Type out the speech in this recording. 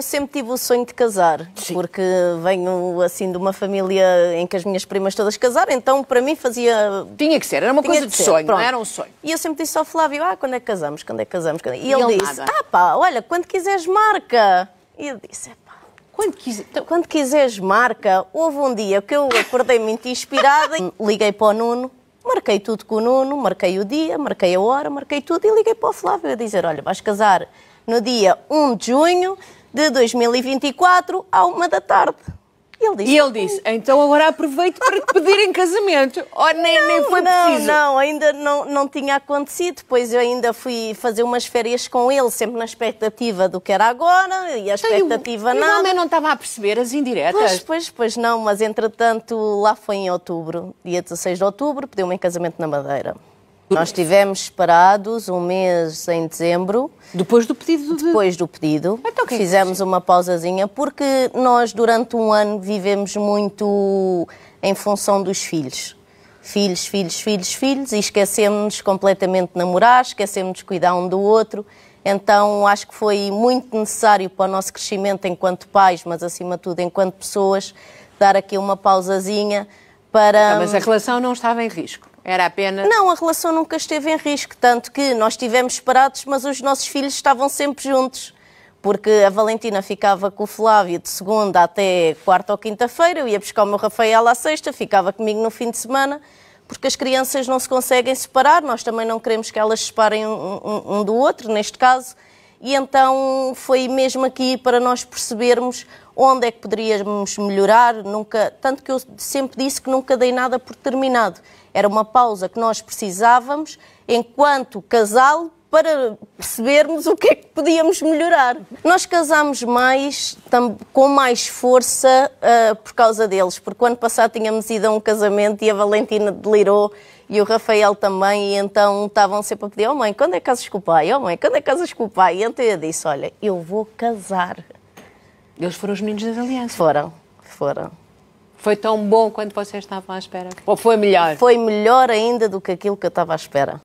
Eu sempre tive o sonho de casar, Sim. porque venho assim de uma família em que as minhas primas todas casaram, então para mim fazia. Tinha que ser, era uma Tinha coisa de, sonho, Pronto. não era um sonho. E eu sempre disse ao Flávio: ah, quando é que casamos? Quando é que casamos? E, e ele, disse: nada. ah, pá, olha, quando quiseres, marca. E eu disse: pá. Quando, quiser, então, quando quiseres, marca. Houve um dia que eu acordei muito inspirada, liguei para o Nuno, marquei tudo com o Nuno, marquei o dia, marquei a hora, marquei tudo e liguei para o Flávio a dizer: Olha, vais casar no dia 1 de junho, de 2024 à uma da tarde. Ele disse, e ele disse, então agora aproveito para te pedir em casamento. Oh, nem, não, nem foi não, preciso. Não, ainda não, não tinha acontecido, pois eu ainda fui fazer umas férias com ele, sempre na expectativa do que era agora, e a então, expectativa então, eu, nada. Eu não estava a perceber as indiretas. Pois, pois, pois não, mas entretanto lá foi em outubro, dia 16 de outubro, pediu-me em casamento na Madeira. Nós estivemos separados um mês em dezembro. Depois do pedido? De... Depois do pedido. Então, é que fizemos é uma pausazinha, porque nós durante um ano vivemos muito em função dos filhos. Filhos, filhos, filhos, filhos, e esquecemos completamente de namorar, esquecemos de cuidar um do outro. Então acho que foi muito necessário para o nosso crescimento enquanto pais, mas acima de tudo enquanto pessoas, dar aqui uma pausazinha para. Ah, mas a relação não estava em risco. Era apenas. Não, a relação nunca esteve em risco, tanto que nós estivemos separados, mas os nossos filhos estavam sempre juntos. Porque a Valentina ficava com o Flávio de segunda até quarta ou quinta-feira, eu ia buscar o meu Rafael à sexta, ficava comigo no fim de semana, porque as crianças não se conseguem separar, nós também não queremos que elas se separem um, um, um do outro, neste caso e então foi mesmo aqui para nós percebermos onde é que poderíamos melhorar, nunca, tanto que eu sempre disse que nunca dei nada por terminado. Era uma pausa que nós precisávamos enquanto casal para percebermos o que é que podíamos melhorar. Nós casámos mais, com mais força uh, por causa deles, porque o ano passado tínhamos ido a um casamento e a Valentina delirou e o Rafael também, e então estavam sempre a pedir: Oh mãe, quando é que casas com o pai? Oh mãe, quando é que casas com o pai? E então eu disse: Olha, eu vou casar. Eles foram os meninos das alianças? Foram, foram. Foi tão bom quanto vocês estavam à espera? Ou foi melhor? Foi melhor ainda do que aquilo que eu estava à espera.